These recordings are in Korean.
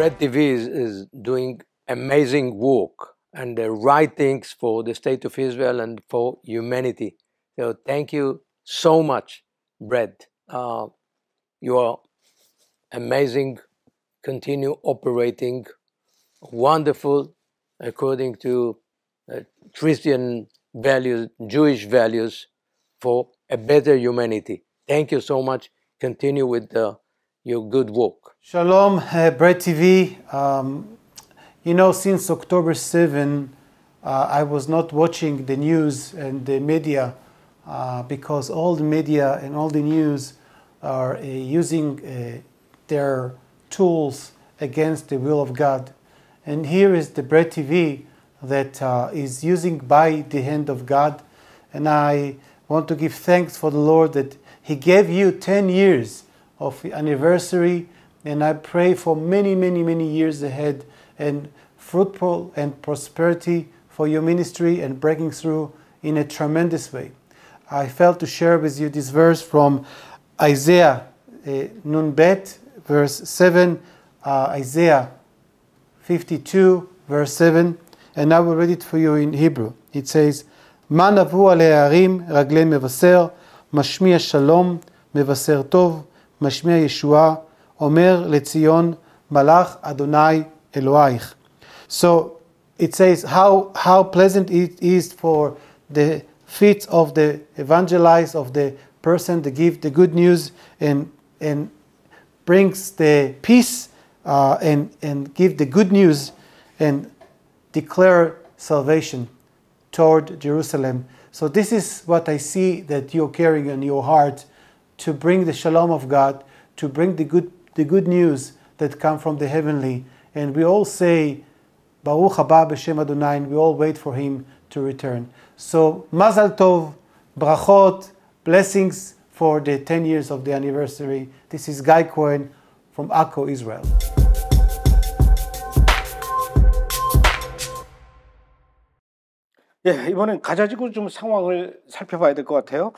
Red TV is, is doing amazing work and the right things for the state of Israel and for humanity. So thank you so much, Red. Uh, you are amazing. Continue operating. Wonderful, according to uh, Christian values, Jewish values, for a better humanity. Thank you so much. Continue with the your good walk. Shalom, uh, Bread TV. Um, you know, since October 7, uh, I was not watching the news and the media uh, because all the media and all the news are uh, using uh, their tools against the will of God. And here is the Bread TV that uh, is using by the hand of God. And I want to give thanks for the Lord that He gave you 10 years of the anniversary. And I pray for many, many, many years ahead and fruitful and prosperity for your ministry and breaking through in a tremendous way. I felt to share with you this verse from Isaiah uh, eh, Nunbet, verse 7, uh, Isaiah 52, verse 7, and I will read it for you in Hebrew. It says, מה נבאו עלי הערים רגלי מבשר, mashmi שלום, מבשר tov." משמיע Yeshua, אומר לציון, מלאך אדוני אלוהיך. So it says how, how pleasant it is for the feet of the evangelized, of the person to give the good news and, and brings the peace uh, and, and give the good news and declare salvation toward Jerusalem. So this is what I see that you're carrying in your heart to bring the shalom of God, to bring the good, the good news that come from the heavenly. And we all say, Baruch haba b'shem Adonai, and we all wait for him to return. So, Mazal Tov, Brachot, blessings for the 10 years of the anniversary. This is Guy Cohen from Akko, Israel. Yeah, 이번엔 가자지구 좀 상황을 살펴봐야 될것 같아요.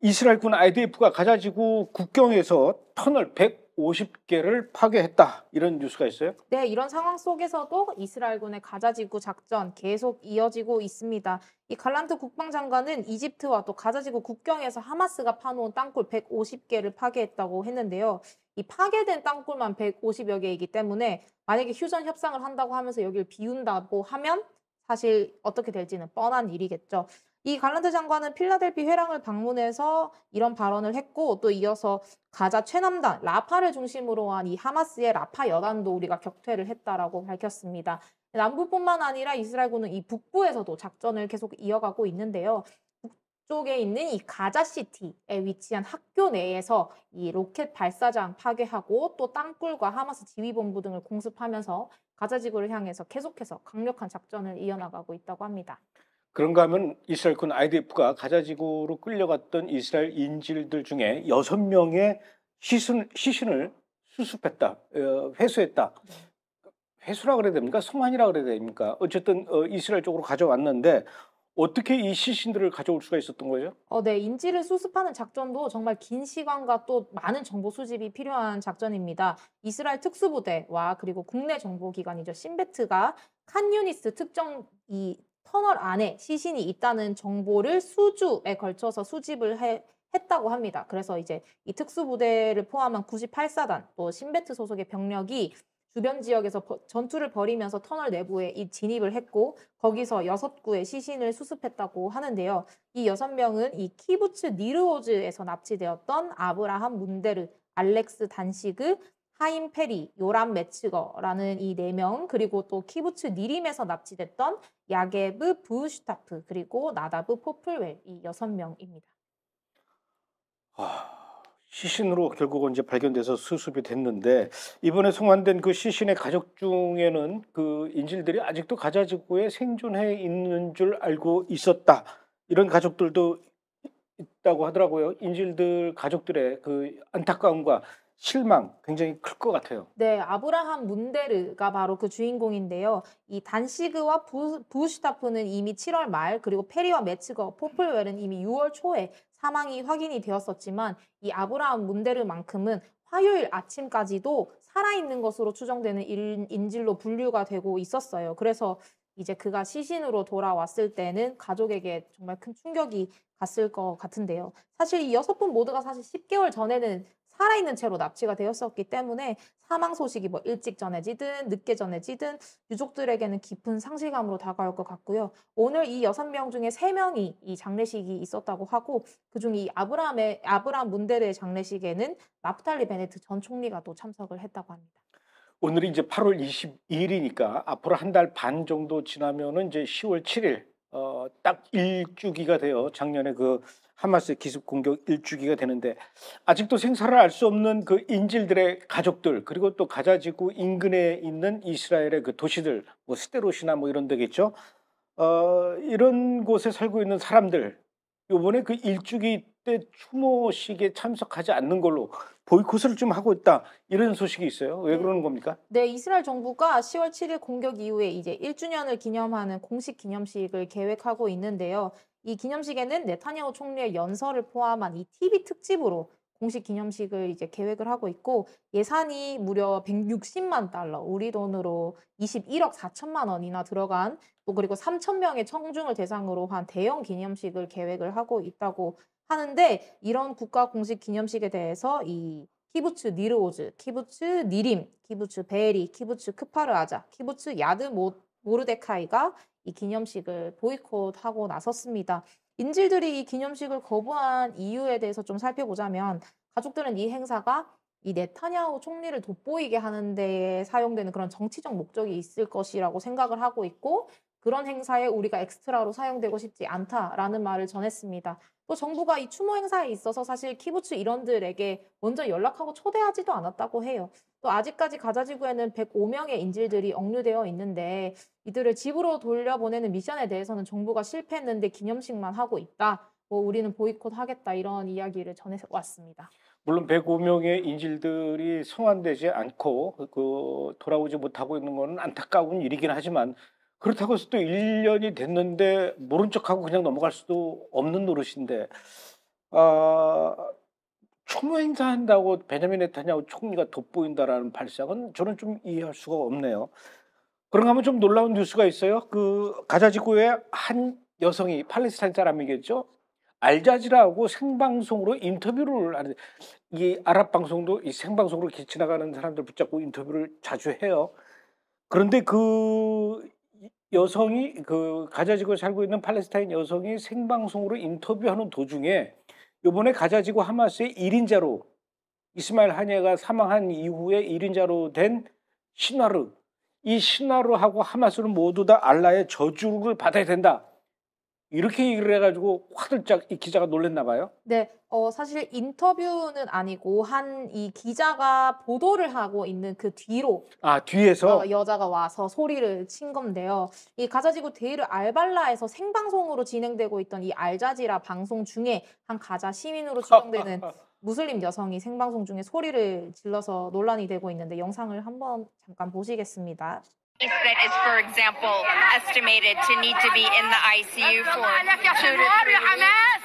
이스라엘군 IDF가 가자지구 국경에서 터널 150개를 파괴했다 이런 뉴스가 있어요. 네, 이런 상황 속에서도 이스라엘군의 가자지구 작전 계속 이어지고 있습니다. 이 갈란트 국방장관은 이집트와 또 가자지구 국경에서 하마스가 파놓은 땅굴 150개를 파괴했다고 했는데요. 이 파괴된 땅굴만 150여 개이기 때문에 만약에 휴전 협상을 한다고 하면서 여기를 비운다고 하면 사실 어떻게 될지는 뻔한 일이겠죠. 이 갈란트 장관은 필라델피 회랑을 방문해서 이런 발언을 했고 또 이어서 가자 최남단 라파를 중심으로 한 이 하마스의 라파 여단도 우리가 격퇴를 했다라고 밝혔습니다. 남부뿐만 아니라 이스라엘군은 이 북부에서도 작전을 계속 이어가고 있는데요. 북쪽에 있는 이 가자시티에 위치한 학교 내에서 이 로켓 발사장 파괴하고 또 땅굴과 하마스 지휘본부 등을 공습하면서 가자지구를 향해서 계속해서 강력한 작전을 이어나가고 있다고 합니다. 그런가 하면 이스라엘군 IDF가 가자지구로 끌려갔던 이스라엘 인질들 중에 여섯 명의 시신, 시신을 수습했다, 어, 회수했다. 회수라 그래야 됩니까? 송환이라 그래야 됩니까? 어쨌든 어, 이스라엘 쪽으로 가져왔는데 어떻게 이 시신들을 가져올 수가 있었던 거죠 어, 네, 인질을 수습하는 작전도 정말 긴 시간과 또 많은 정보 수집이 필요한 작전입니다. 이스라엘 특수부대와 그리고 국내 정보기관이죠 신베트가 칸유니스 특정 이 터널 안에 시신이 있다는 정보를 수주에 걸쳐서 수집을 해, 했다고 합니다. 그래서 이제 이 특수부대를 포함한 98사단 또 신베트 소속의 병력이 주변 지역에서 전투를 벌이면서 터널 내부에 진입을 했고 거기서 여섯 구의 시신을 수습했다고 하는데요. 이 여섯 명은 이 키부츠 니르오즈에서 납치되었던 아브라함 문데르, 알렉스 단시그, 하임 페리, 요람 메츠거라는 이 네 명, 그리고 또 키부츠 니림에서 납치됐던 야게브 부슈타프, 그리고 나다브 포플웰 이 여섯 명입니다. 아, 시신으로 결국은 이제 발견돼서 수습이 됐는데 이번에 송환된 그 시신의 가족 중에는 그 인질들이 아직도 가자지구에 생존해 있는 줄 알고 있었다. 이런 가족들도 있다고 하더라고요. 인질들 가족들의 그 안타까움과 실망 굉장히 클 것 같아요. 네, 아브라함 문데르가 바로 그 주인공인데요. 이 단시그와 부, 슈타프는 이미 7월 말 그리고 페리와 매치거 포플웰은 이미 6월 초에 사망이 확인이 되었었지만 이 아브라함 문데르만큼은 화요일 아침까지도 살아있는 것으로 추정되는 인질로 분류가 되고 있었어요. 그래서 이제 그가 시신으로 돌아왔을 때는 가족에게 정말 큰 충격이 갔을 것 같은데요. 사실 이 여섯 분 모두가 사실 10개월 전에는 살아있는 채로 납치가 되었었기 때문에 사망 소식이 뭐 일찍 전해지든 늦게 전해지든 유족들에게는 깊은 상실감으로 다가올 것 같고요. 오늘 이 여섯 명 중에 세명이이 장례식이 있었다고 하고 그중 이 아브라함의 아브라함 문데르의 장례식에는 마프탈리 베네트 전 총리가 또 참석을 했다고 합니다. 오늘이 이제 8월 22일이니까 앞으로 한 달 반 정도 지나면은 이제 10월 7일 어, 딱 1주기가 돼요. 작년에 그 하마스 기습 공격 1주기가 되는데 아직도 생사를 알 수 없는 그 인질들의 가족들 그리고 또 가자 지구 인근에 있는 이스라엘의 그 도시들 뭐 스테롯이나 뭐 이런 데겠죠. 어, 이런 곳에 살고 있는 사람들 요번에 그 1주기 때 추모식에 참석하지 않는 걸로 보이콧을 좀 하고 있다 이런 소식이 있어요. 왜 네. 그러는 겁니까? 네, 이스라엘 정부가 10월 7일 공격 이후에 이제 1주년을 기념하는 공식 기념식을 계획하고 있는데요. 이 기념식에는 네타냐후 총리의 연설을 포함한 이 TV 특집으로 공식 기념식을 이제 계획을 하고 있고 예산이 무려 160만 달러, 우리 돈으로 21억 4천만 원이나 들어간 또 뭐 그리고 3천 명의 청중을 대상으로 한 대형 기념식을 계획을 하고 있다고 하는데 이런 국가 공식 기념식에 대해서 이 키부츠 니르오즈, 키부츠 니림, 키부츠 베리, 키부츠 크파르아자, 키부츠 야드 모, 모르데카이가 이 기념식을 보이콧하고 나섰습니다. 인질들이 이 기념식을 거부한 이유에 대해서 좀 살펴보자면 가족들은 이 행사가 이 네타냐후 총리를 돋보이게 하는 데에 사용되는 그런 정치적 목적이 있을 것이라고 생각을 하고 있고 그런 행사에 우리가 엑스트라로 사용되고 싶지 않다라는 말을 전했습니다. 또 뭐 정부가 이 추모 행사에 있어서 사실 키부츠 일원들에게 먼저 연락하고 초대하지도 않았다고 해요. 또 아직까지 가자 지구에는 105명의 인질들이 억류되어 있는데 이들을 집으로 돌려보내는 미션에 대해서는 정부가 실패했는데 기념식만 하고 있다. 뭐 우리는 보이콧하겠다 이런 이야기를 전해왔습니다. 물론 105명의 인질들이 송환되지 않고 그 돌아오지 못하고 있는 것은 안타까운 일이긴 하지만 그렇다고 해서 또 1년이 됐는데 모른 척하고 그냥 넘어갈 수도 없는 노릇인데 어, 총무 행사한다고 베냐민 네타냐고 총리가 돋보인다라는 발상은 저는 좀 이해할 수가 없네요. 그런가 하면 좀 놀라운 뉴스가 있어요. 그 가자 지구에 한 여성이 팔레스타인 사람이겠죠. 알자지라하고 생방송으로 인터뷰를 하는데 이 아랍 방송도 이 생방송으로 지나가는 사람들 붙잡고 인터뷰를 자주 해요. 그런데 그 여성이 그가자지구 살고 있는 팔레스타인 여성이 생방송으로 인터뷰하는 도중에 요번에 가자지구 하마스의 1인자로 이스마일 하니가 사망한 이후에 1인자로 된 신화르 이 신화르하고 하마스는 모두 다 알라의 저주를 받아야 된다. 이렇게 얘기를 해가지고 화들짝 이 기자가 놀랬나 봐요. 네, 어, 사실 인터뷰는 아니고 한 이 기자가 보도를 하고 있는 그 뒤로 아 뒤에서 어, 여자가 와서 소리를 친 건데요. 이 가자지구 데이르 알발라에서 생방송으로 진행되고 있던 이 알자지라 방송 중에 한 가자 시민으로 추정되는 무슬림 여성이 생방송 중에 소리를 질러서 논란이 되고 있는데 영상을 한번 잠깐 보시겠습니다. that is, for example, estimated to need to be in the ICU for two to three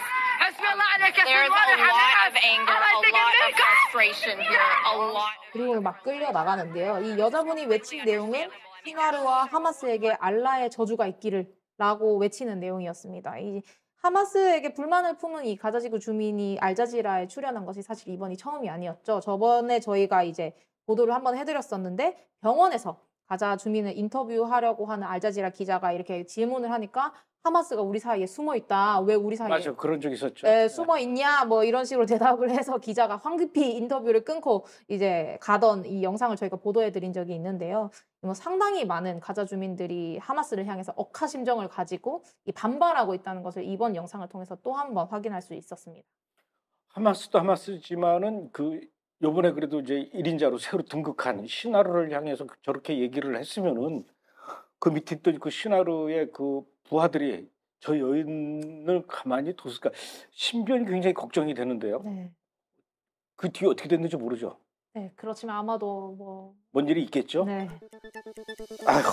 그리고 막 끌려 나가는데요. 이 여자분이 외친 내용은 히나르와 하마스에게 알라의 저주가 있기를 라고 외치는 내용이었습니다. 이 하마스에게 불만을 품은 이 가자지구 주민이 알자지라에 출연한 것이 사실 이번이 처음이 아니었죠. 저번에 저희가 이제 보도를 한번 해드렸었는데 병원에서 가자 주민을 인터뷰하려고 하는 알자지라 기자가 이렇게 질문을 하니까 하마스가 우리 사이에 숨어 있다. 왜 우리 사이에 맞아 그런 적 있었죠. 에, 네. 숨어 있냐 뭐 이런 식으로 대답을 해서 기자가 황급히 인터뷰를 끊고 이제 가던 이 영상을 저희가 보도해 드린 적이 있는데요. 뭐 상당히 많은 가자 주민들이 하마스를 향해서 억하 심정을 가지고 이 반발하고 있다는 것을 이번 영상을 통해서 또 한 번 확인할 수 있었습니다. 하마스도 하마스지만은 그 요번에 그래도 이제 일인자로 새로 등극한 시나르를 향해서 저렇게 얘기를 했으면은 그 밑에 있던 그 신하루의 그 부하들이 저 여인을 가만히 뒀을까 신변이 굉장히 걱정이 되는데요. 네. 그 뒤에 어떻게 됐는지 모르죠. 네, 그렇지만 아마도 뭐. 뭔 일이 있겠죠? 네. 아휴.